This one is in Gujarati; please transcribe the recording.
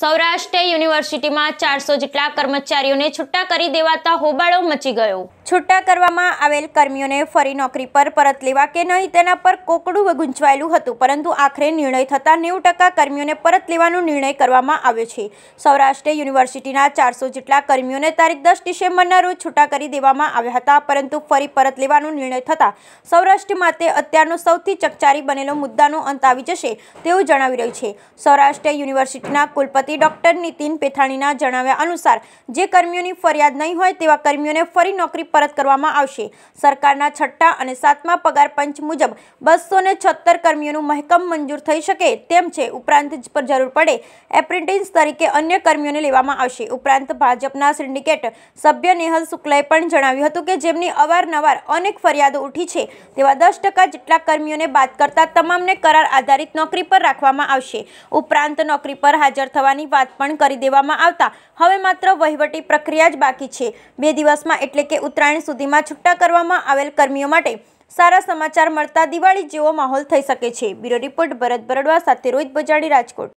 સૌરાષ્ટ્ર યુનિવર્સિટીમાં ચારસો જેટલા કર્મચારીઓને છૂટા કરી દેવાતા હોબાળો મચી ગયો છૂટા કરવામાં આવેલ કર્મીઓને ફરી નોકરી પર પરત લેવા કે નહીં તેના પર કોકડું ગૂંચવાયેલું હતું પરંતુ આખરે નિર્ણય થતાં નેવું ટકા કર્મીઓને પરત લેવાનો નિર્ણય કરવામાં આવ્યો છે સૌરાષ્ટ્ર યુનિવર્સિટીના ચારસો જેટલા કર્મીઓને તારીખ દસ ડિસેમ્બરના રોજ છૂટા કરી દેવામાં આવ્યા હતા પરંતુ ફરી પરત લેવાનો નિર્ણય થતાં સૌરાષ્ટ્ર માટે અત્યારનો સૌથી ચકચારી બનેલો મુદ્દાનો અંત આવી જશે તેવું જણાવી રહ્યું છે સૌરાષ્ટ્ર યુનિવર્સિટીના કુલપતિ ડોક્ટર નીતિન પેથાણીના જણાવ્યા અનુસાર જે કર્મીઓની ફરિયાદ નહીં હોય તેવા કર્મીઓને ફરી નોકરી પર પરત કરવામાં આવશે સરકારના છઠ્ઠા અને સાતમા પગાર પંચ મુજબ બસો ને છત્તર કર્મીઓનું મહેકમ મંજૂર થઈ શકે તેમ છે ઉપરાંત પર જરૂર પડે એપ્રેન્ટિસ તરીકે અન્ય કર્મીઓને લેવામાં આવશે ઉપરાંત ભાજપના સિન્ડિકેટ સભ્ય નેહલ શુક્લાએ પણ જણાવ્યું હતું કે જેમની અવારનવાર અનેક ફરિયાદો ઉઠી છે તેવા દસ ટકા જેટલા કર્મીઓને બાદ કરતા તમામને કરાર આધારિત નોકરી પર રાખવામાં આવશે ઉપરાંત નોકરી પર હાજર થવાની વાત પણ કરી દેવામાં આવતા હવે માત્ર વહીવટી પ્રક્રિયા જ બાકી છે બે દિવસમાં એટલે કે ઉત્તર ઉત્તરાયણ સુધીમાં છૂટા કરવામાં આવેલ કર્મીઓ માટે સારા સમાચાર મળતા દિવાળી જેવો માહોલ થઈ શકે છે બ્યુરો રિપોર્ટ ભરત બરડવા સાથે રોહિત બજાડી રાજકોટ